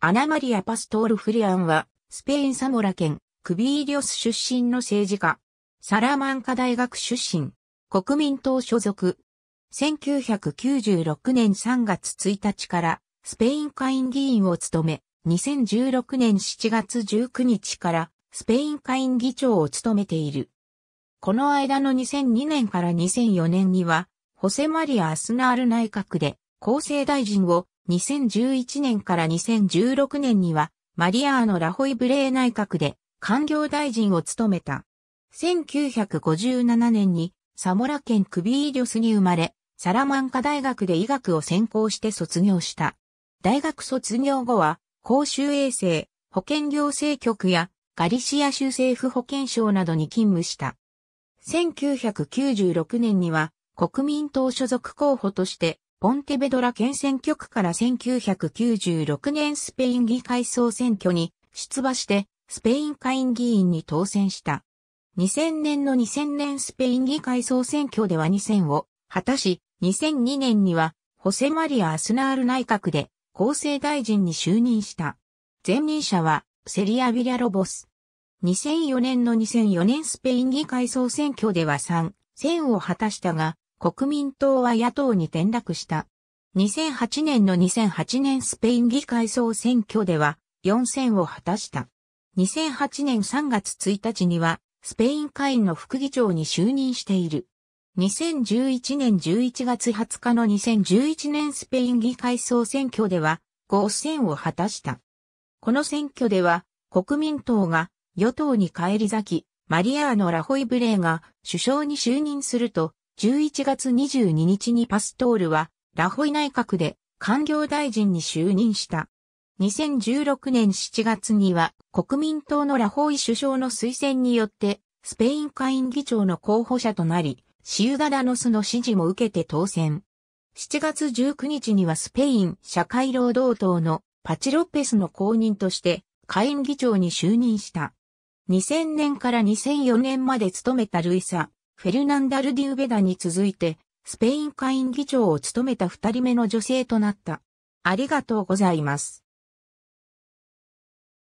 アナマリア・パストール・フリアンは、スペイン・サモラ県、クビーリョス出身の政治家。サラマンカ大学出身。国民党所属。1996年3月1日から、スペイン下院議員を務め、2016年7月19日から、スペイン下院議長を務めている。この間の2002年から2004年には、ホセマリア・アスナール内閣で、厚生大臣を2011年から2016年には、マリアーノ・ラホイ・ブレー内閣で、官業大臣を務めた。1957年に、サモラ県クビーリョスに生まれ、サラマンカ大学で医学を専攻して卒業した。大学卒業後は、公衆衛生、保健行政局やガリシア州政府保健省などに勤務した。1996年には国民党所属候補としてポンテベドラ県選挙区から1996年スペイン議会総選挙に出馬して、スペイン下院議員に当選した。2000年の2000年スペイン議会総選挙では2000を果たし、2002年には、ホセマリア・アスナール内閣で厚生大臣に就任した。前任者は、セリア・ビラロボス。2004年の2004年スペイン議会総選挙では3、選を果たしたが、国民党は野党に転落した。2008年の2008年スペイン議会総選挙では4選を果たした。2008年3月1日にはスペイン会員の副議長に就任している。2011年11月20日の2011年スペイン議会総選挙では5選を果たした。この選挙では国民党が与党に返り咲き、マリアーノ・ラホイブレーが首相に就任すると11月22日にパストールは、ラホイ内閣で官僚大臣に就任した。2016年7月には、国民党のラホイ首相の推薦によって、スペイン下院議長の候補者となり、シウダダノスの支持も受けて当選。7月19日にはスペイン社会労働党のパチロペスの公認として下院議長に就任した。2000年から2004年まで務めたルイサ・フェルナンダル・ディウベダに続いて、スペイン下院議長を務めた二人目の女性となった。ありがとうございます。